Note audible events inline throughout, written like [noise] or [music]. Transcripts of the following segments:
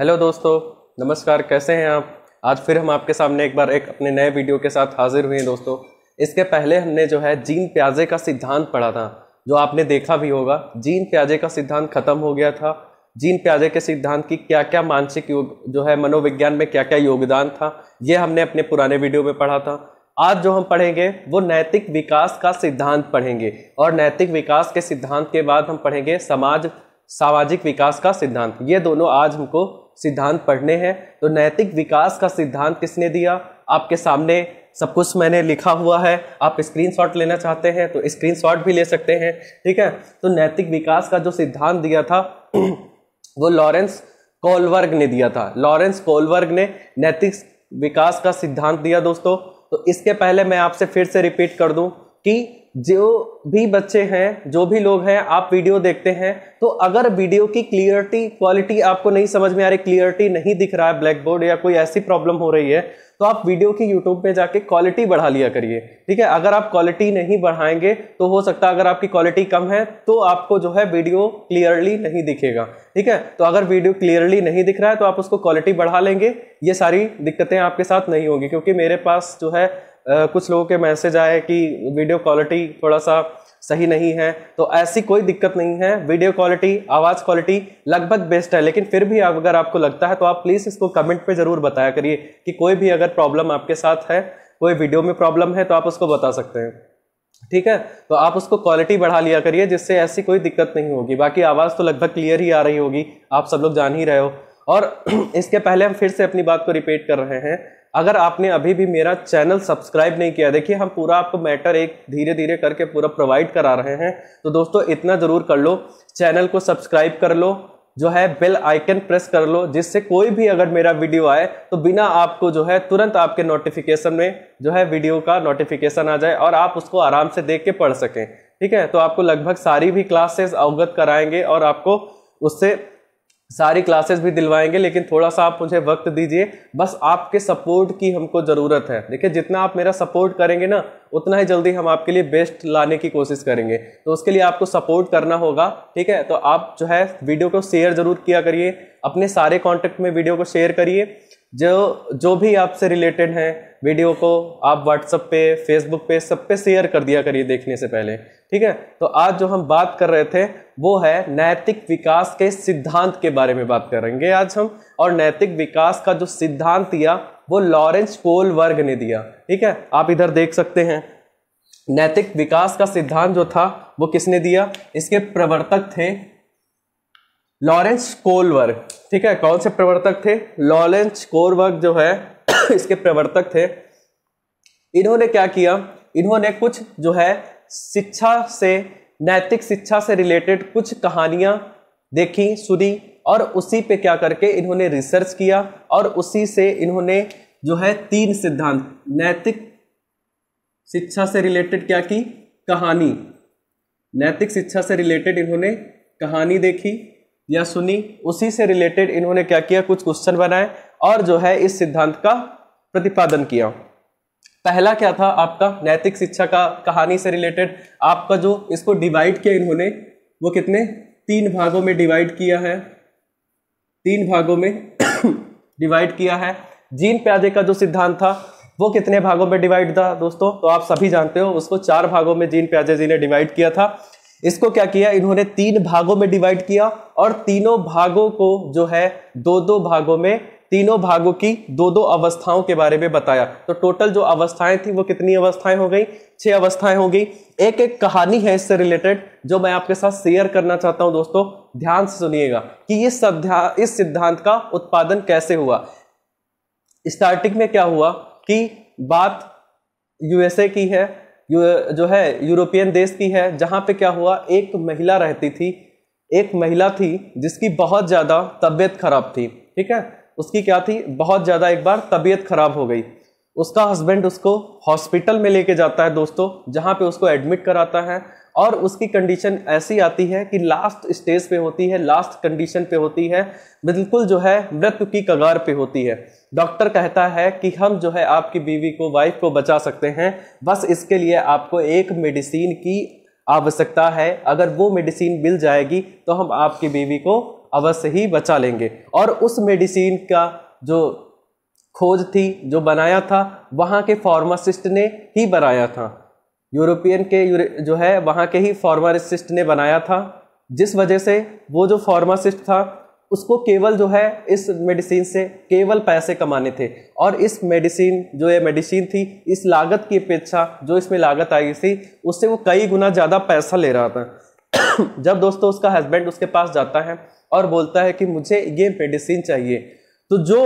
hello दोस्तों नमस्कार कैसे हैं आप आज फिर हम आपके सामने एक बार एक अपने नए वीडियो के साथ हाजिर हुए हैं दोस्तों इसके पहले हमने जो है जीन प्याजे का सिद्धांत पढ़ा था जो आपने देखा भी होगा जीन प्याजे का सिद्धांत खत्म हो गया था जीन प्याजे के सिद्धांत की क्या क्या मानसिक योग जो है मनोविज्ञान में क्या क्या योगदान था ये हमने अपने पुराने वीडियो में पढ़ा था आज जो हम पढ़ेंगे वो नैतिक विकास का सिद्धांत पढ़ेंगे और नैतिक विकास के सिद्धांत के बाद हम पढ़ेंगे समाज सामाजिक विकास का सिद्धांत ये दोनों आज हमको सिद्धांत पढ़ने हैं तो नैतिक विकास का सिद्धांत किसने दिया आपके सामने सब कुछ मैंने लिखा हुआ है आप स्क्रीनशॉट लेना चाहते हैं तो स्क्रीनशॉट भी ले सकते हैं ठीक है तो नैतिक विकास का जो सिद्धांत दिया था [clears throat] वो लॉरेंस कोलवर्ग ने दिया था लॉरेंस कोलवर्ग ने नैतिक विकास का सिद्धांत दिया दोस्तों तो इसके पहले मैं आपसे फिर से रिपीट कर दूं कि जो भी बच्चे हैं जो भी लोग हैं आप वीडियो देखते हैं तो अगर वीडियो की क्लियरिटी क्वालिटी आपको नहीं समझ में आ रही क्लियरिटी नहीं दिख रहा है ब्लैक बोर्ड या कोई ऐसी प्रॉब्लम हो रही है तो आप वीडियो की यूट्यूब में जाके क्वालिटी बढ़ा लिया करिए ठीक है अगर आप क्वालिटी नहीं बढ़ाएंगे तो हो सकता है अगर आपकी क्वालिटी कम है तो आपको जो है वीडियो क्लियरली नहीं दिखेगा ठीक है तो अगर वीडियो क्लियरली नहीं दिख रहा है तो आप उसको क्वालिटी बढ़ा लेंगे ये सारी दिक्कतें आपके साथ नहीं होंगी क्योंकि मेरे पास जो है कुछ लोगों के मैसेज आए कि वीडियो क्वालिटी थोड़ा सा सही नहीं है तो ऐसी कोई दिक्कत नहीं है वीडियो क्वालिटी आवाज़ क्वालिटी लगभग बेस्ट है लेकिन फिर भी अगर आपको लगता है तो आप प्लीज़ इसको कमेंट पे ज़रूर बताया करिए कि कोई भी अगर प्रॉब्लम आपके साथ है कोई वीडियो में प्रॉब्लम है तो आप उसको बता सकते हैं ठीक है तो आप उसको क्वालिटी बढ़ा लिया करिए जिससे ऐसी कोई दिक्कत नहीं होगी बाकी आवाज़ तो लगभग क्लियर ही आ रही होगी आप सब लोग जान ही रहे हो और [clears throat] इसके पहले हम फिर से अपनी बात को रिपीट कर रहे हैं अगर आपने अभी भी मेरा चैनल सब्सक्राइब नहीं किया देखिए हम पूरा आपको मैटर एक धीरे धीरे करके पूरा प्रोवाइड करा रहे हैं तो दोस्तों इतना ज़रूर कर लो चैनल को सब्सक्राइब कर लो जो है बेल आइकन प्रेस कर लो जिससे कोई भी अगर मेरा वीडियो आए तो बिना आपको जो है तुरंत आपके नोटिफिकेशन में जो है वीडियो का नोटिफिकेशन आ जाए और आप उसको आराम से देख के पढ़ सकें ठीक है तो आपको लगभग सारी भी क्लासेस अवगत कराएंगे और आपको उससे सारी क्लासेस भी दिलवाएंगे लेकिन थोड़ा सा आप मुझे वक्त दीजिए बस आपके सपोर्ट की हमको ज़रूरत है देखिए जितना आप मेरा सपोर्ट करेंगे ना उतना ही जल्दी हम आपके लिए बेस्ट लाने की कोशिश करेंगे तो उसके लिए आपको सपोर्ट करना होगा ठीक है तो आप जो है वीडियो को शेयर ज़रूर किया करिए अपने सारे कॉन्टेक्ट में वीडियो को शेयर करिए जो जो भी आपसे रिलेटेड है वीडियो को आप व्हाट्सअप पे फेसबुक पे सब पे शेयर कर दिया करिए देखने से पहले ठीक है तो आज जो हम बात कर रहे थे वो है नैतिक विकास के सिद्धांत के बारे में बात करेंगे आज हम और नैतिक विकास का जो सिद्धांत दिया वो लॉरेंस पोल वर्ग ने दिया ठीक है आप इधर देख सकते हैं नैतिक विकास का सिद्धांत जो था वो किसने दिया इसके प्रवर्तक थे लॉरेंस कोलवर्ग ठीक है कौन से प्रवर्तक थे लॉरेंस कोलवर्ग जो है [coughs] इसके प्रवर्तक थे इन्होंने क्या किया इन्होंने कुछ जो है शिक्षा से नैतिक शिक्षा से रिलेटेड कुछ कहानियां देखी सुनी और उसी पे क्या करके इन्होंने रिसर्च किया और उसी से इन्होंने जो है तीन सिद्धांत नैतिक शिक्षा से रिलेटेड क्या की कहानी नैतिक शिक्षा से रिलेटेड इन्होंने कहानी देखी या सुनी उसी से रिलेटेड इन्होंने क्या किया कुछ क्वेश्चन बनाए और जो है इस सिद्धांत का प्रतिपादन किया पहला क्या था आपका नैतिक शिक्षा का कहानी से रिलेटेड आपका जो इसको डिवाइड किया इन्होंने वो कितने तीन भागों में डिवाइड किया है तीन भागों में डिवाइड [coughs] किया है जीन प्याजे का जो सिद्धांत था वो कितने भागों में डिवाइड था दोस्तों तो आप सभी जानते हो उसको चार भागों में जीन प्याजे जी ने डिवाइड किया था इसको क्या किया इन्होंने तीन भागों में डिवाइड किया और तीनों भागों को जो है दो दो भागों में तीनों भागों की दो दो अवस्थाओं के बारे में बताया तो टोटल जो अवस्थाएं थी वो कितनी अवस्थाएं हो गई छह अवस्थाएं हो गई एक एक कहानी है इससे रिलेटेड जो मैं आपके साथ शेयर करना चाहता हूं दोस्तों ध्यान से सुनिएगा कि इस इस सिद्धांत का उत्पादन कैसे हुआ स्टार्टिंग में क्या हुआ कि बात यूएसए की है जो है यूरोपियन देश की है जहाँ पे क्या हुआ एक महिला रहती थी एक महिला थी जिसकी बहुत ज़्यादा तबीयत खराब थी ठीक है उसकी क्या थी बहुत ज़्यादा एक बार तबीयत खराब हो गई उसका हस्बैंड उसको हॉस्पिटल में लेके जाता है दोस्तों जहाँ पे उसको एडमिट कराता है और उसकी कंडीशन ऐसी आती है कि लास्ट स्टेज पे होती है लास्ट कंडीशन पे होती है बिल्कुल जो है मृत्यु की कगार पे होती है डॉक्टर कहता है कि हम जो है आपकी बीवी को वाइफ को बचा सकते हैं बस इसके लिए आपको एक मेडिसिन की आवश्यकता है अगर वो मेडिसिन मिल जाएगी तो हम आपकी बीवी को अवश्य ही बचा लेंगे और उस मेडिसिन का जो खोज थी जो बनाया था वहाँ के फार्मासिस्ट ने ही बनाया था यूरोपियन के जो है वहाँ के ही फार्मासिस्ट ने बनाया था जिस वजह से वो जो फार्मासिस्ट था उसको केवल जो है इस मेडिसिन से केवल पैसे कमाने थे और इस मेडिसिन जो ये मेडिसिन थी इस लागत की अपेक्षा जो इसमें लागत आई थी उससे वो कई गुना ज़्यादा पैसा ले रहा था [coughs] जब दोस्तों उसका हस्बैंड उसके पास जाता है और बोलता है कि मुझे ये मेडिसिन चाहिए तो जो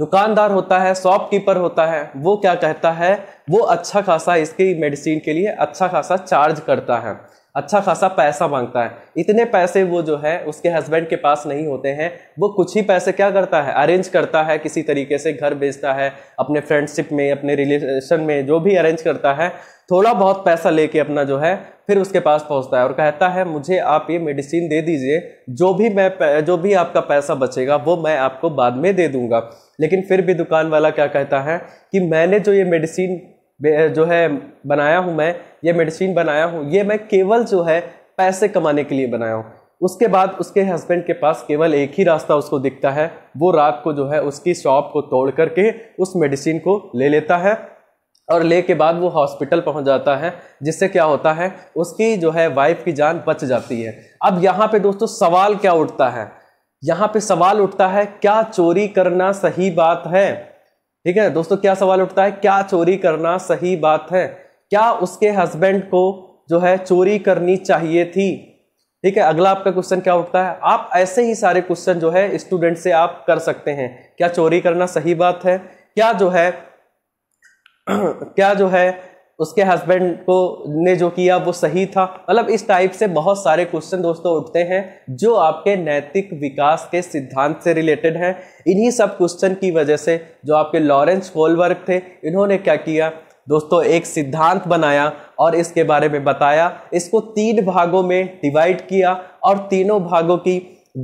दुकानदार होता है शॉपकीपर होता है वो क्या कहता है वो अच्छा खासा इसकी मेडिसिन के लिए अच्छा खासा चार्ज करता है अच्छा खासा पैसा मांगता है इतने पैसे वो जो है उसके हस्बैंड के पास नहीं होते हैं वो कुछ ही पैसे क्या करता है अरेंज करता है किसी तरीके से घर बेचता है अपने फ्रेंडशिप में अपने रिलेशन में जो भी अरेंज करता है थोड़ा बहुत पैसा लेके अपना जो है फिर उसके पास पहुंचता है और कहता है मुझे आप ये मेडिसिन दे दीजिए जो भी मैं जो भी आपका पैसा बचेगा वो मैं आपको बाद में दे दूंगा लेकिन फिर भी दुकान वाला क्या कहता है कि मैंने जो ये मेडिसिन जो है बनाया हूँ मैं ये मेडिसिन बनाया हूँ ये मैं केवल जो है पैसे कमाने के लिए बनाया हूँ उसके बाद उसके हस्बैंड के पास केवल एक ही रास्ता उसको दिखता है वो रात को जो है उसकी शॉप को तोड़ करके उस मेडिसिन को ले लेता है और ले के बाद वो हॉस्पिटल पहुंच जाता है जिससे क्या होता है उसकी जो है वाइफ की जान बच जाती है अब यहाँ पे दोस्तों सवाल क्या उठता है यहाँ पे सवाल उठता है क्या चोरी करना सही बात है ठीक है दोस्तों क्या सवाल उठता है क्या चोरी करना सही बात है क्या उसके हस्बैंड को जो है चोरी करनी चाहिए थी ठीक है अगला आपका क्वेश्चन क्या उठता है आप ऐसे ही सारे क्वेश्चन जो है स्टूडेंट से आप कर सकते हैं क्या चोरी करना सही बात है क्या जो है [clears throat] क्या जो है उसके हस्बैंड को ने जो किया वो सही था मतलब इस टाइप से बहुत सारे क्वेश्चन दोस्तों उठते हैं जो आपके नैतिक विकास के सिद्धांत से रिलेटेड हैं इन्हीं सब क्वेश्चन की वजह से जो आपके लॉरेंस कोलवर्ग थे इन्होंने क्या किया दोस्तों एक सिद्धांत बनाया और इसके बारे में बताया इसको तीन भागों में डिवाइड किया और तीनों भागों की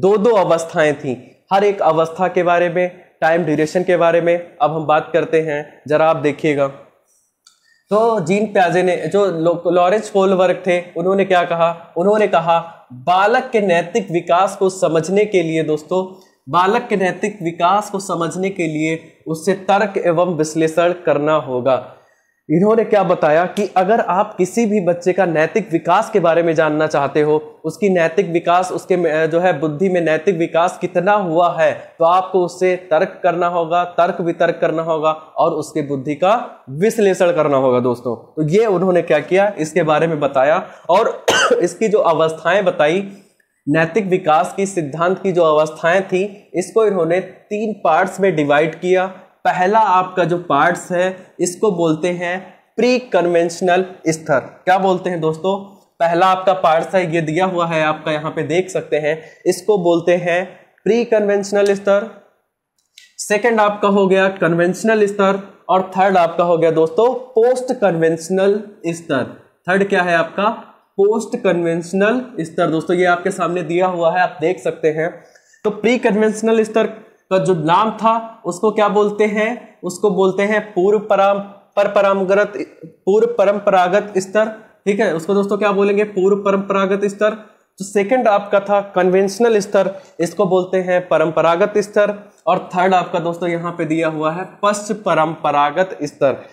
दो दो अवस्थाएं थीं हर एक अवस्था के बारे में टाइम ड्यूरेशन के बारे में अब हम बात करते हैं ज़रा आप देखिएगा तो जीन प्याजे ने जो लॉरेंस फोलवर्क थे उन्होंने क्या कहा उन्होंने कहा बालक के नैतिक विकास को समझने के लिए दोस्तों बालक के नैतिक विकास को समझने के लिए उससे तर्क एवं विश्लेषण करना होगा इन्होंने क्या बताया कि अगर आप किसी भी बच्चे का नैतिक विकास के बारे में जानना चाहते हो उसकी नैतिक विकास उसके जो है बुद्धि में नैतिक विकास कितना हुआ है तो आपको उससे तर्क करना होगा तर्क वितर्क करना होगा और उसके बुद्धि का विश्लेषण करना होगा दोस्तों तो ये उन्होंने क्या किया इसके बारे में बताया और [clears throat] इसकी जो अवस्थाएं बताई नैतिक विकास की सिद्धांत की जो अवस्थाएं थी इसको इन्होंने तीन पार्ट्स में डिवाइड किया पहला आपका जो पार्ट्स है इसको बोलते हैं प्री कन्वेंशनल स्तर क्या बोलते हैं दोस्तों पहला आपका पार्ट्स है ये दिया हुआ है आपका यहाँ पे देख सकते हैं इसको बोलते हैं प्री कन्वेंशनल स्तर सेकंड आपका हो गया कन्वेंशनल स्तर और थर्ड आपका हो गया दोस्तों पोस्ट कन्वेंशनल स्तर थर्ड क्या है आपका पोस्ट कन्वेंशनल स्तर दोस्तों ये आपके सामने दिया हुआ है आप देख सकते हैं तो प्री कन्वेंशनल स्तर का तो जो नाम था उसको क्या बोलते हैं उसको बोलते हैं पूर्व पराम पर परामगत पूर्व परंपरागत स्तर ठीक है उसको दोस्तों क्या बोलेंगे पूर्व परंपरागत स्तर जो सेकंड आपका था कन्वेंशनल स्तर इसको बोलते हैं परंपरागत स्तर और थर्ड आपका दोस्तों यहाँ पे दिया हुआ है पश्च परंपरागत स्तर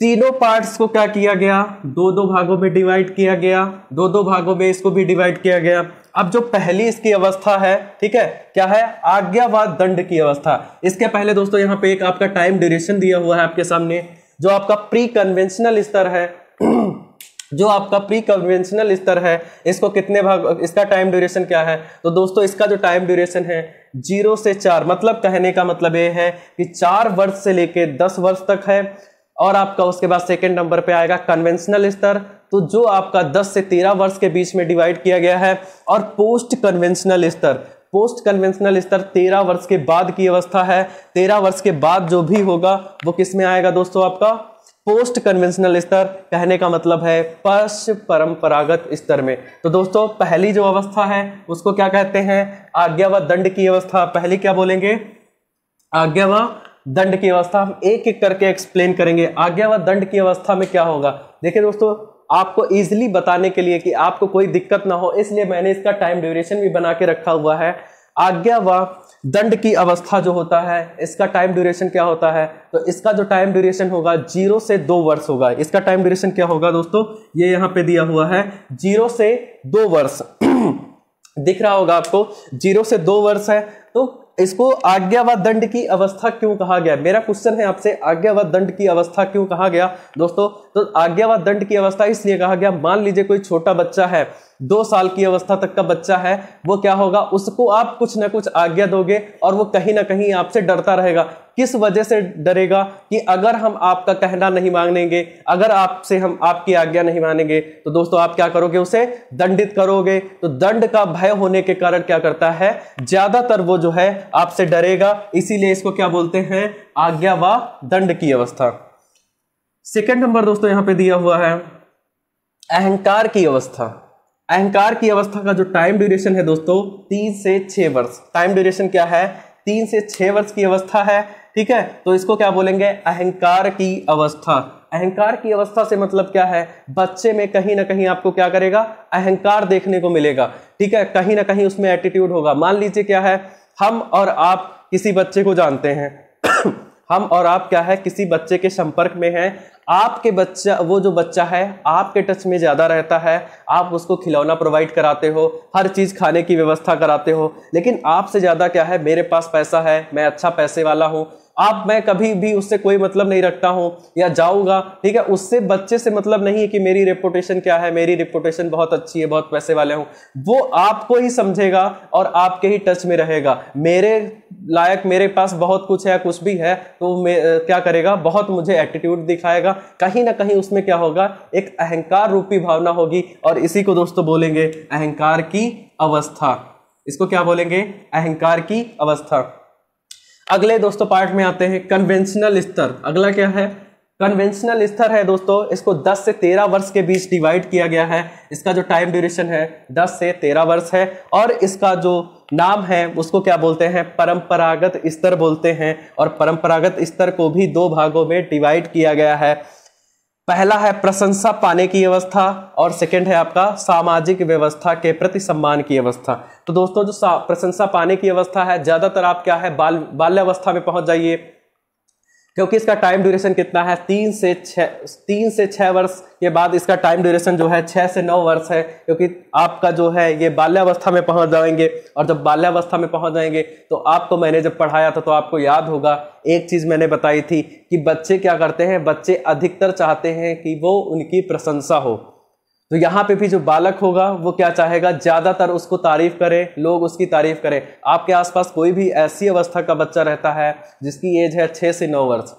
तीनों पार्ट्स को क्या किया गया दो दो भागों में डिवाइड किया गया दो दो भागों में इसको भी डिवाइड किया गया अब जो पहली इसकी अवस्था है ठीक है क्या है आज्ञावाद दंड की अवस्था इसके पहले दोस्तों यहां पे एक आपका टाइम ड्यूरेशन दिया हुआ है आपके सामने जो आपका प्री कन्वेंशनल स्तर है जो आपका प्री कन्वेंशनल स्तर है इसको कितने भाग इसका टाइम ड्यूरेशन क्या है तो दोस्तों इसका जो टाइम ड्यूरेशन है जीरो से चार मतलब कहने का मतलब ये है कि चार वर्ष से लेके दस वर्ष तक है और आपका उसके बाद सेकेंड नंबर पे आएगा कन्वेंशनल स्तर तो जो आपका 10 से 13 वर्ष के बीच में डिवाइड किया गया है और पोस्ट कन्वेंशनल स्तर पोस्ट कन्वेंशनल स्तर तेरह वर्ष के बाद की अवस्था है 13 वर्ष के बाद जो भी होगा वो किस में आएगा दोस्तों आपका पोस्ट कन्वेंशनल स्तर कहने का मतलब है पश्च परंपरागत स्तर में तो दोस्तों पहली जो अवस्था है उसको क्या कहते हैं आज्ञा व दंड की अवस्था पहली क्या बोलेंगे आज्ञा व दंड की अवस्था हम एक एक करके एक्सप्लेन करेंगे आज्ञा व दंड की अवस्था में क्या होगा देखिए दोस्तों आपको इजिली बताने के लिए कि आपको कोई दिक्कत ना हो इसलिए मैंने इसका टाइम ड्यूरेशन भी बना के रखा हुआ है आज्ञा व दंड की अवस्था जो होता है इसका टाइम ड्यूरेशन क्या होता है तो इसका जो टाइम ड्यूरेशन होगा जीरो से दो वर्ष होगा इसका टाइम ड्यूरेशन क्या होगा दोस्तों ये यहाँ पे दिया हुआ है जीरो से दो वर्ष [clears throat] दिख रहा होगा आपको जीरो से दो वर्ष है तो इसको आज्ञा व दंड की अवस्था क्यों कहा गया मेरा क्वेश्चन है आपसे आज्ञा व दंड की अवस्था क्यों कहा गया दोस्तों तो आज्ञा व दंड की अवस्था इसलिए कहा गया मान लीजिए कोई छोटा बच्चा है दो साल की अवस्था तक का बच्चा है वो क्या होगा उसको आप कुछ ना कुछ आज्ञा दोगे और वो कहीं ना कहीं आपसे डरता रहेगा किस वजह से डरेगा कि अगर हम आपका कहना नहीं मांगेंगे अगर आपसे हम आपकी आज्ञा नहीं मानेंगे तो दोस्तों आप क्या करोगे उसे दंडित करोगे तो दंड का भय होने के कारण क्या करता है ज्यादातर वो जो है आपसे डरेगा इसीलिए इसको क्या बोलते हैं आज्ञा व दंड की अवस्था सेकेंड नंबर दोस्तों यहां पे दिया हुआ है अहंकार की अवस्था अहंकार की अवस्था का जो टाइम ड्यूरेशन है दोस्तों तीन से छह वर्ष टाइम ड्यूरेशन क्या है तीन से छह वर्ष की अवस्था है ठीक है तो इसको क्या बोलेंगे अहंकार की अवस्था अहंकार की अवस्था से मतलब क्या है बच्चे में कहीं ना कहीं आपको क्या करेगा अहंकार देखने को मिलेगा ठीक है कहीं ना कहीं उसमें एटीट्यूड होगा मान लीजिए क्या है हम और आप किसी बच्चे को जानते हैं [clears throat] हम और आप क्या है किसी बच्चे के संपर्क में हैं आपके बच्चा वो जो बच्चा है आपके टच में ज़्यादा रहता है आप उसको खिलौना प्रोवाइड कराते हो हर चीज़ खाने की व्यवस्था कराते हो लेकिन आपसे ज़्यादा क्या है मेरे पास पैसा है मैं अच्छा पैसे वाला हूँ आप मैं कभी भी उससे कोई मतलब नहीं रखता हूँ या जाऊँगा ठीक है उससे बच्चे से मतलब नहीं है कि मेरी रिपोर्टेशन क्या है मेरी रिपोर्टेशन बहुत अच्छी है बहुत पैसे वाले हूँ वो आपको ही समझेगा और आपके ही टच में रहेगा मेरे लायक मेरे पास बहुत कुछ है कुछ भी है तो क्या करेगा बहुत मुझे एटीट्यूड दिखाएगा कहीं ना कहीं उसमें क्या होगा एक अहंकार रूपी भावना होगी और इसी को दोस्तों बोलेंगे अहंकार की अवस्था इसको क्या बोलेंगे अहंकार की अवस्था अगले दोस्तों पार्ट में आते हैं कन्वेंशनल स्तर अगला क्या है कन्वेंशनल स्तर है दोस्तों इसको 10 से 13 वर्ष के बीच डिवाइड किया गया है इसका जो टाइम ड्यूरेशन है 10 से 13 वर्ष है और इसका जो नाम है उसको क्या बोलते हैं परंपरागत स्तर बोलते हैं और परंपरागत स्तर को भी दो भागों में डिवाइड किया गया है पहला है प्रशंसा पाने की व्यवस्था और सेकंड है आपका सामाजिक व्यवस्था के प्रति सम्मान की व्यवस्था तो दोस्तों जो प्रशंसा पाने की व्यवस्था है ज़्यादातर आप क्या है बाल बाल्यावस्था में पहुंच जाइए क्योंकि इसका टाइम ड्यूरेशन कितना है तीन से छः तीन से छः वर्ष के बाद इसका टाइम ड्यूरेशन जो है छः से नौ वर्ष है क्योंकि आपका जो है ये बाल्यावस्था में पहुंच जाएंगे और जब बाल्यावस्था में पहुंच जाएंगे तो आपको मैंने जब पढ़ाया था तो आपको याद होगा एक चीज़ मैंने बताई थी कि बच्चे क्या करते हैं बच्चे अधिकतर चाहते हैं कि वो उनकी प्रशंसा हो तो यहाँ पे भी जो बालक होगा वो क्या चाहेगा ज़्यादातर उसको तारीफ करें लोग उसकी तारीफ करें आपके आसपास कोई भी ऐसी अवस्था का बच्चा रहता है जिसकी एज है छः से नौ वर्ष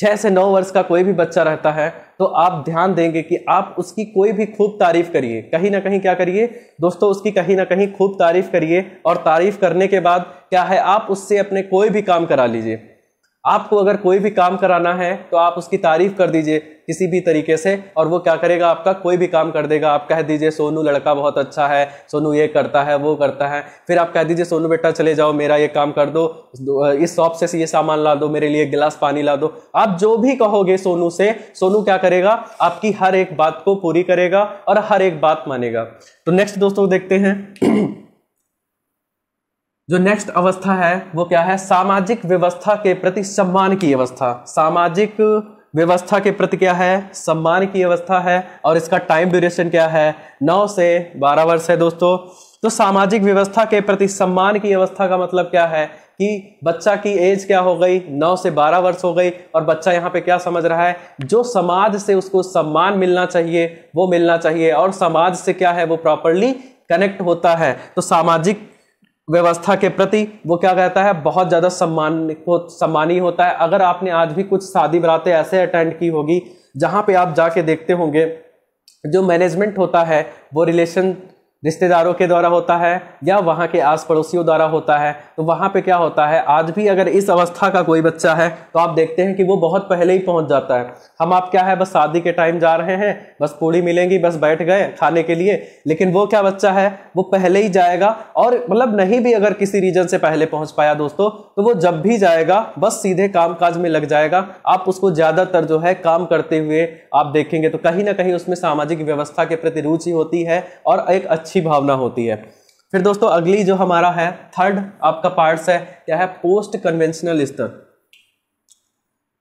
छः से नौ वर्ष का कोई भी बच्चा रहता है तो आप ध्यान देंगे कि आप उसकी कोई भी खूब तारीफ करिए कहीं ना कहीं क्या करिए दोस्तों उसकी कहीं ना कहीं खूब तारीफ करिए और तारीफ करने के बाद क्या है आप उससे अपने कोई भी काम करा लीजिए आपको अगर कोई भी काम कराना है तो आप उसकी तारीफ कर दीजिए किसी भी तरीके से और वो क्या करेगा आपका कोई भी काम कर देगा आप कह दीजिए सोनू लड़का बहुत अच्छा है सोनू ये करता है वो करता है फिर आप कह दीजिए सोनू बेटा चले जाओ मेरा ये काम कर दो इस शॉप से ये सामान ला दो मेरे लिए एक गिलास पानी ला दो आप जो भी कहोगे सोनू से सोनू क्या करेगा आपकी हर एक बात को पूरी करेगा और हर एक बात मानेगा तो नेक्स्ट दोस्तों देखते हैं [clears throat] जो नेक्स्ट अवस्था है वो क्या है सामाजिक व्यवस्था के प्रति सम्मान की अवस्था सामाजिक व्यवस्था के प्रति क्या है सम्मान की अवस्था है और इसका टाइम ड्यूरेशन क्या है नौ से बारह वर्ष है दोस्तों तो सामाजिक व्यवस्था के प्रति सम्मान की अवस्था का मतलब क्या है कि बच्चा की एज क्या हो गई नौ से बारह वर्ष हो गई और बच्चा यहाँ पे क्या समझ रहा है जो समाज से उसको सम्मान मिलना चाहिए वो मिलना चाहिए और समाज से क्या है वो प्रॉपरली कनेक्ट होता है तो सामाजिक व्यवस्था के प्रति वो क्या कहता है बहुत ज़्यादा सम्मान हो, सम्मानी होता है अगर आपने आज भी कुछ शादी बरातें ऐसे अटेंड की होगी जहाँ पे आप जाके देखते होंगे जो मैनेजमेंट होता है वो रिलेशन रिश्तेदारों के द्वारा होता है या वहाँ के आस पड़ोसियों द्वारा होता है तो वहाँ पे क्या होता है आज भी अगर इस अवस्था का कोई बच्चा है तो आप देखते हैं कि वो बहुत पहले ही पहुँच जाता है हम आप क्या है बस शादी के टाइम जा रहे हैं बस पूड़ी मिलेंगी बस बैठ गए खाने के लिए लेकिन वो क्या बच्चा है वो पहले ही जाएगा और मतलब नहीं भी अगर किसी रीजन से पहले पहुँच पाया दोस्तों तो वो जब भी जाएगा बस सीधे काम काज में लग जाएगा आप उसको ज़्यादातर जो है काम करते हुए आप देखेंगे तो कहीं ना कहीं उसमें सामाजिक व्यवस्था के प्रति रुचि होती है और एक अच्छी भावना होती है फिर दोस्तों अगली जो हमारा है थर्ड आपका पार्ट्स है क्या है पोस्ट कन्वेंशनल स्तर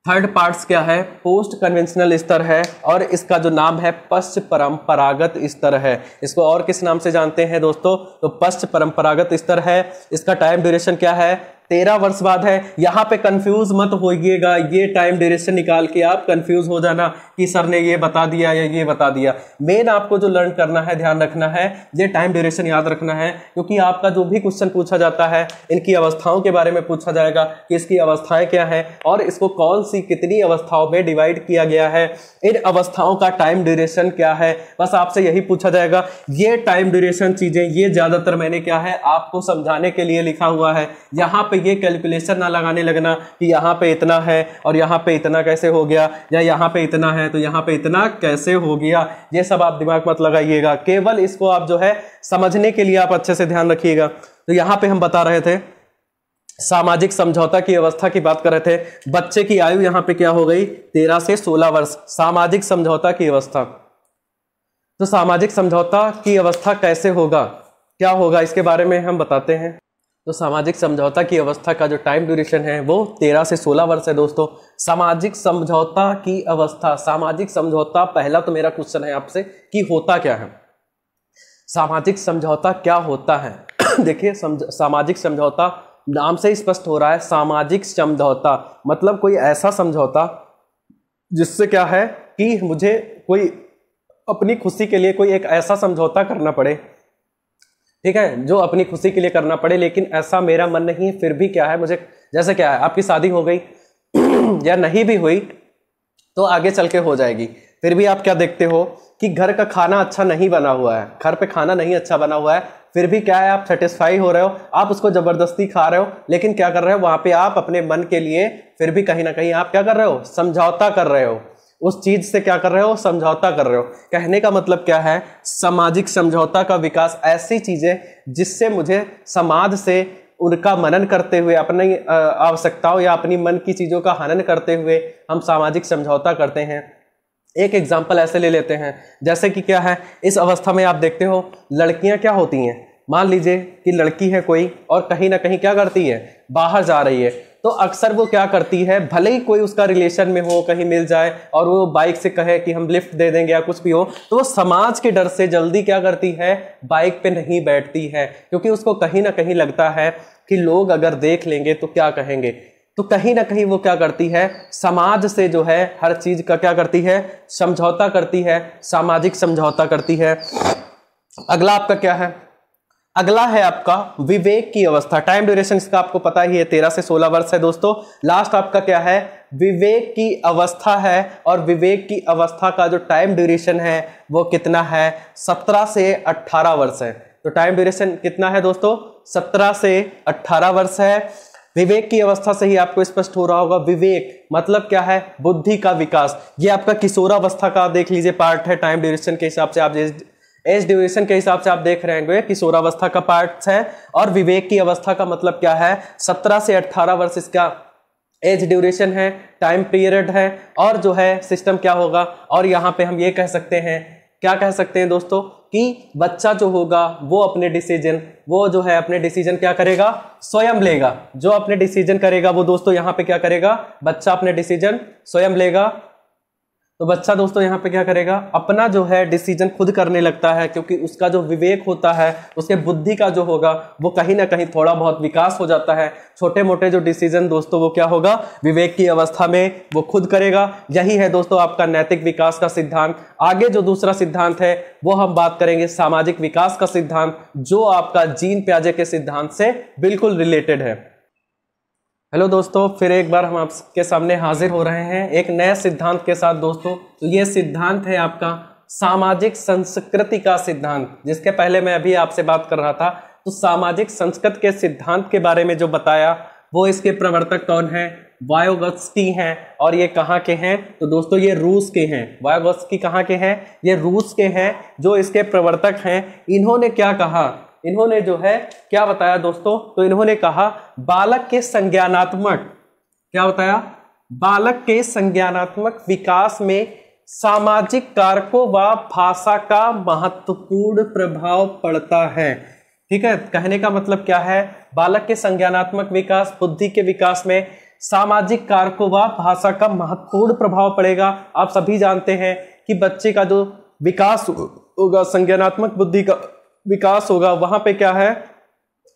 थर्ड पार्ट्स क्या है पोस्ट कन्वेंशनल स्तर है और इसका जो नाम है पश्च परंपरागत स्तर है इसको और किस नाम से जानते हैं दोस्तों तो पश्च परंपरागत स्तर है इसका टाइम ड्यूरेशन क्या है तेरह वर्ष बाद है यहाँ पे कंफ्यूज मत होइएगा ये टाइम ड्यूरेशन निकाल के आप कंफ्यूज हो जाना कि सर ने ये बता दिया या ये बता दिया मेन आपको जो लर्न करना है ध्यान रखना है ये टाइम ड्यूरेशन याद रखना है क्योंकि आपका जो भी क्वेश्चन पूछा जाता है इनकी अवस्थाओं के बारे में पूछा जाएगा कि इसकी अवस्थाएं क्या हैं और इसको कौन सी कितनी अवस्थाओं में डिवाइड किया गया है इन अवस्थाओं का टाइम ड्यूरेशन क्या है बस आपसे यही पूछा जाएगा ये टाइम ड्यूरेशन चीज़ें ये ज़्यादातर मैंने क्या है आपको समझाने के लिए लिखा हुआ है यहाँ पे ये कैलकुलेशन ना लगाने लगना कि यहाँ पे इतना है और यहाँ पे इतना कैसे हो गया या यहाँ पे इतना है तो यहाँ पे इतना कैसे हो गया ये सब आप दिमाग मत लगाइएगा केवल इसको आप जो है समझने के लिए आप अच्छे से ध्यान रखिएगा तो यहाँ पे हम बता रहे थे सामाजिक समझौता की अवस्था की बात कर रहे थे बच्चे की आयु यहाँ पे क्या हो गई तेरह से सोलह वर्ष सामाजिक समझौता की अवस्था तो सामाजिक समझौता की अवस्था कैसे होगा क्या होगा इसके बारे में हम बताते हैं तो सामाजिक समझौता की अवस्था का जो टाइम ड्यूरेशन है वो तेरह से सोलह वर्ष है दोस्तों सामाजिक समझौता की अवस्था सामाजिक समझौता पहला तो मेरा क्वेश्चन है आपसे कि होता क्या है सामाजिक समझौता क्या होता है [clears throat] देखिए समझ सामाजिक समझौता नाम से स्पष्ट हो रहा है सामाजिक समझौता मतलब कोई ऐसा समझौता जिससे क्या है कि मुझे कोई अपनी खुशी के लिए कोई एक ऐसा समझौता करना पड़े ठीक है जो अपनी खुशी के लिए करना पड़े लेकिन ऐसा मेरा मन नहीं है फिर भी क्या है मुझे जैसे क्या है आपकी शादी हो गई [clears throat] या नहीं भी हुई तो आगे चल के हो जाएगी फिर भी आप क्या देखते हो कि घर का खाना अच्छा नहीं बना हुआ है घर पे खाना नहीं अच्छा बना हुआ है फिर भी क्या है आप सेटिस्फाई हो रहे हो आप उसको ज़बरदस्ती खा रहे हो लेकिन क्या कर रहे हो वहां पे आप अपने मन के लिए फिर भी कहीं ना कहीं आप क्या कर रहे हो समझौता कर रहे हो उस चीज से क्या कर रहे हो समझौता कर रहे हो कहने का मतलब क्या है सामाजिक समझौता का विकास ऐसी चीजें जिससे मुझे समाज से उनका मनन करते हुए अपनी आवश्यकताओं या अपनी मन की चीज़ों का हनन करते हुए हम सामाजिक समझौता करते हैं एक एग्जाम्पल ऐसे ले लेते हैं जैसे कि क्या है इस अवस्था में आप देखते हो लड़कियां क्या होती हैं मान लीजिए कि लड़की है कोई और कहीं ना कहीं क्या करती है बाहर जा रही है तो अक्सर वो क्या करती है भले ही कोई उसका रिलेशन में हो कहीं मिल जाए और वो बाइक से कहे कि हम लिफ्ट दे देंगे या कुछ भी हो तो वो समाज के डर से जल्दी क्या करती है बाइक पे नहीं बैठती है क्योंकि उसको कहीं ना कहीं लगता है कि लोग अगर देख लेंगे तो क्या कहेंगे तो कहीं ना कहीं वो क्या करती है समाज से जो है हर चीज़ का क्या करती है समझौता करती है सामाजिक समझौता करती है अगला आपका क्या है अगला है आपका विवेक की अवस्था टाइम ड्यूरेशन इसका आपको पता ही है तेरह से सोलह वर्ष है दोस्तों लास्ट आपका क्या है विवेक की अवस्था है और विवेक की अवस्था का जो टाइम ड्यूरेशन है वो कितना है सत्रह से अट्ठारह वर्ष है तो टाइम ड्यूरेशन कितना है दोस्तों सत्रह से अट्ठारह वर्ष है विवेक की अवस्था से ही आपको स्पष्ट हो रहा होगा विवेक मतलब क्या है बुद्धि का विकास ये आपका किशोरावस्था का देख लीजिए पार्ट है टाइम ड्यूरेशन के हिसाब से आप एज ड्यूरेशन के हिसाब से आप देख रहे हैं कि सोरावस्था का पार्ट है और विवेक की अवस्था का मतलब क्या है सत्रह से अट्ठारह वर्ष इसका एज ड्यूरेशन है टाइम पीरियड है और जो है सिस्टम क्या होगा और यहाँ पे हम ये कह सकते हैं क्या कह सकते हैं दोस्तों कि बच्चा जो होगा वो अपने डिसीजन वो जो है अपने डिसीजन क्या करेगा स्वयं लेगा जो अपने डिसीजन करेगा वो दोस्तों यहाँ पे क्या करेगा बच्चा अपने डिसीजन स्वयं लेगा तो बच्चा दोस्तों यहाँ पे क्या करेगा अपना जो है डिसीजन खुद करने लगता है क्योंकि उसका जो विवेक होता है उसके बुद्धि का जो होगा वो कहीं ना कहीं थोड़ा बहुत विकास हो जाता है छोटे मोटे जो डिसीजन दोस्तों वो क्या होगा विवेक की अवस्था में वो खुद करेगा यही है दोस्तों आपका नैतिक विकास का सिद्धांत आगे जो दूसरा सिद्धांत है वो हम बात करेंगे सामाजिक विकास का सिद्धांत जो आपका जीन प्याजे के सिद्धांत से बिल्कुल रिलेटेड है हेलो दोस्तों फिर एक बार हम आपके सामने हाजिर हो रहे हैं एक नए सिद्धांत के साथ दोस्तों तो ये सिद्धांत है आपका सामाजिक संस्कृति का सिद्धांत जिसके पहले मैं अभी आपसे बात कर रहा था तो सामाजिक संस्कृति के सिद्धांत के बारे में जो बताया वो इसके प्रवर्तक कौन है वायोगस्की हैं और ये कहाँ के हैं तो दोस्तों ये रूस के हैं वायोगस्की कहाँ के हैं ये रूस के हैं जो इसके प्रवर्तक हैं इन्होंने क्या कहा इन्होंने जो है क्या बताया दोस्तों तो इन्होंने कहा बालक के संज्ञानात्मक क्या बताया बालक के संज्ञानात्मक विकास में सामाजिक कारकों व भाषा का महत्वपूर्ण प्रभाव पड़ता है ठीक है कहने का मतलब क्या है बालक के संज्ञानात्मक विकास बुद्धि के विकास में सामाजिक कारकों व भाषा का महत्वपूर्ण प्रभाव पड़ेगा आप सभी जानते हैं कि बच्चे का जो विकास होगा संज्ञानात्मक बुद्धि का विकास होगा वहाँ पे क्या है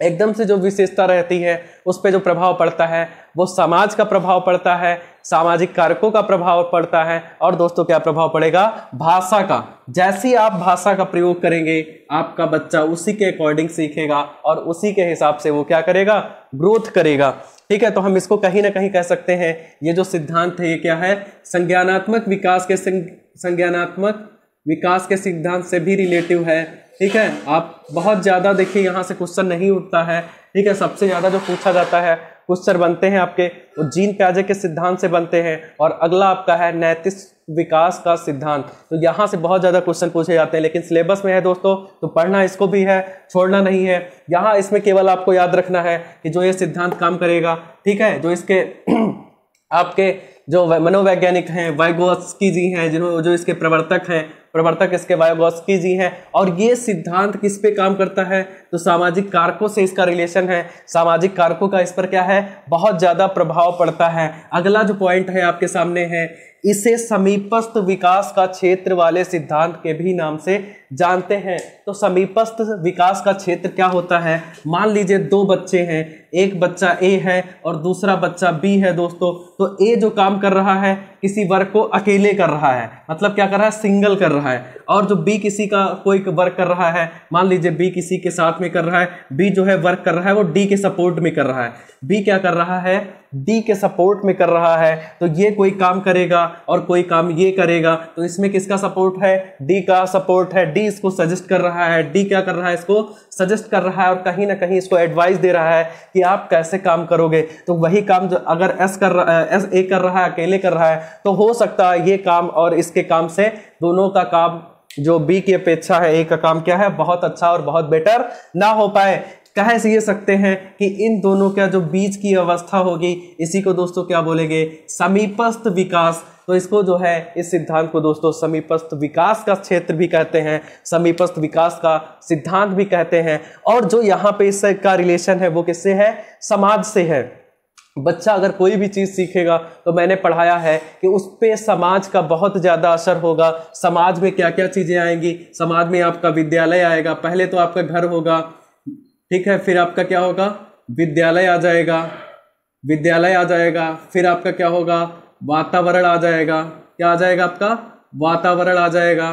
एकदम से जो विशेषता रहती है उस पर जो प्रभाव पड़ता है वो समाज का प्रभाव पड़ता है सामाजिक कारकों का प्रभाव पड़ता है और दोस्तों क्या प्रभाव पड़ेगा भाषा का जैसी आप भाषा का प्रयोग करेंगे आपका बच्चा उसी के अकॉर्डिंग सीखेगा और उसी के हिसाब से वो क्या करेगा ग्रोथ करेगा ठीक है तो हम इसको कहीं ना कहीं कह सकते हैं ये जो सिद्धांत है ये क्या है संज्ञानात्मक विकास के संज्ञानात्मक विकास के सिद्धांत से भी रिलेटिव है ठीक है आप बहुत ज़्यादा देखिए यहाँ से क्वेश्चन नहीं उठता है ठीक है सबसे ज़्यादा जो पूछा जाता है क्वेश्चन बनते हैं आपके वो जीन प्याजे के सिद्धांत से बनते हैं और अगला आपका है नैतिक विकास का सिद्धांत तो यहाँ से बहुत ज़्यादा क्वेश्चन पूछे जाते हैं लेकिन सिलेबस में है दोस्तों तो पढ़ना इसको भी है छोड़ना नहीं है यहाँ इसमें केवल आपको याद रखना है कि जो ये सिद्धांत काम करेगा ठीक है जो इसके [clears throat] आपके जो मनोवैज्ञानिक हैं वाइगोस्की जी हैं जिन्होंने जो इसके प्रवर्तक हैं प्रवर्तक इसके वायोगोस्की जी हैं और ये सिद्धांत किस पे काम करता है तो सामाजिक कारकों से इसका रिलेशन है सामाजिक कारकों का इस पर क्या है बहुत ज़्यादा प्रभाव पड़ता है अगला जो पॉइंट है आपके सामने है इसे समीपस्थ विकास का क्षेत्र वाले सिद्धांत के भी नाम से जानते हैं तो समीपस्थ विकास का क्षेत्र क्या होता है मान लीजिए दो बच्चे हैं एक बच्चा ए है और दूसरा बच्चा बी है दोस्तों तो ए जो काम कर रहा है किसी वर्क को अकेले कर रहा है मतलब क्या कर रहा है सिंगल कर रहा है और जो बी किसी का कोई वर्क कर रहा है मान लीजिए बी किसी के साथ में कर रहा है बी जो है वर्क कर रहा है वो डी के सपोर्ट में कर रहा है बी क्या कर रहा है डी के सपोर्ट में कर रहा है तो ये कोई काम करेगा और कोई काम ये करेगा तो इसमें किसका सपोर्ट है डी का सपोर्ट है डी इसको सजेस्ट कर रहा है डी क्या कर रहा है इसको सजेस्ट कर रहा है और कहीं ना कहीं इसको एडवाइस दे रहा है कि आप कैसे काम करोगे तो वही काम जो अगर एस कर रहा एस ए कर रहा है अकेले कर रहा है तो हो सकता है ये काम और इसके काम से दोनों का काम जो बी की अपेक्षा है ए का काम क्या है बहुत अच्छा और बहुत बेटर ना हो पाए कह ये सकते हैं कि इन दोनों का जो बीच की अवस्था होगी इसी को दोस्तों क्या बोलेंगे समीपस्थ विकास तो इसको जो है इस सिद्धांत को दोस्तों समीपस्थ विकास का क्षेत्र भी कहते हैं समीपस्थ विकास का सिद्धांत भी कहते हैं और जो यहाँ पे इसका रिलेशन है वो किससे है समाज से है बच्चा अगर कोई भी चीज़ सीखेगा तो मैंने पढ़ाया है कि उस पर समाज का बहुत ज़्यादा असर होगा समाज में क्या क्या चीज़ें आएंगी समाज में आपका विद्यालय आएगा पहले तो आपका घर होगा ठीक है फिर आपका क्या होगा विद्यालय आ जाएगा विद्यालय आ जाएगा फिर आपका क्या होगा वातावरण आ जाएगा क्या आ जाएगा आपका वातावरण आ जाएगा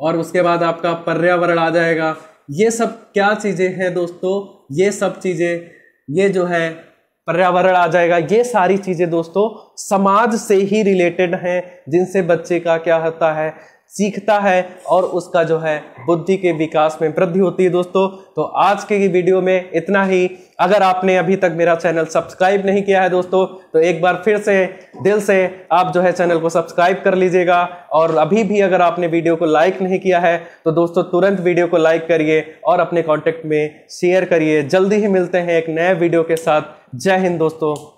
और उसके बाद आपका पर्यावरण आ जाएगा ये सब क्या चीज़ें हैं दोस्तों ये सब चीज़ें ये जो है पर्यावरण आ जाएगा ये सारी चीज़ें दोस्तों समाज से ही रिलेटेड हैं जिनसे बच्चे का क्या होता है सीखता है और उसका जो है बुद्धि के विकास में वृद्धि होती है दोस्तों तो आज के वीडियो में इतना ही अगर आपने अभी तक मेरा चैनल सब्सक्राइब नहीं किया है दोस्तों तो एक बार फिर से दिल से आप जो है चैनल को सब्सक्राइब कर लीजिएगा और अभी भी अगर आपने वीडियो को लाइक नहीं किया है तो दोस्तों तुरंत वीडियो को लाइक करिए और अपने कॉन्टेक्ट में शेयर करिए जल्दी ही मिलते हैं एक नए वीडियो के साथ जय हिंद दोस्तों